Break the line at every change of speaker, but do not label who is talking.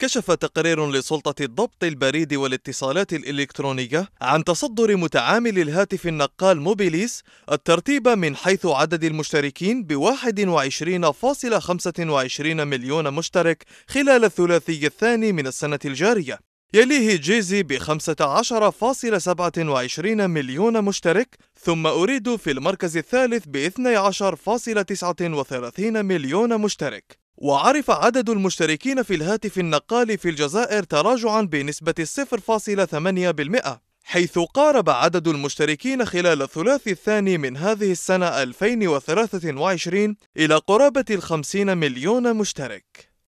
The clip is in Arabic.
كشف تقرير لسلطة الضبط البريد والاتصالات الإلكترونية عن تصدر متعامل الهاتف النقال موبيليس الترتيب من حيث عدد المشتركين ب 21.25 مليون مشترك خلال الثلاثي الثاني من السنة الجارية يليه جيزي ب 15.27 مليون مشترك ثم أريد في المركز الثالث ب 12.39 مليون مشترك وعرف عدد المشتركين في الهاتف النقال في الجزائر تراجعا بنسبة 0.8% حيث قارب عدد المشتركين خلال الثلاث الثاني من هذه السنة 2023 إلى قرابة الخمسين مليون مشترك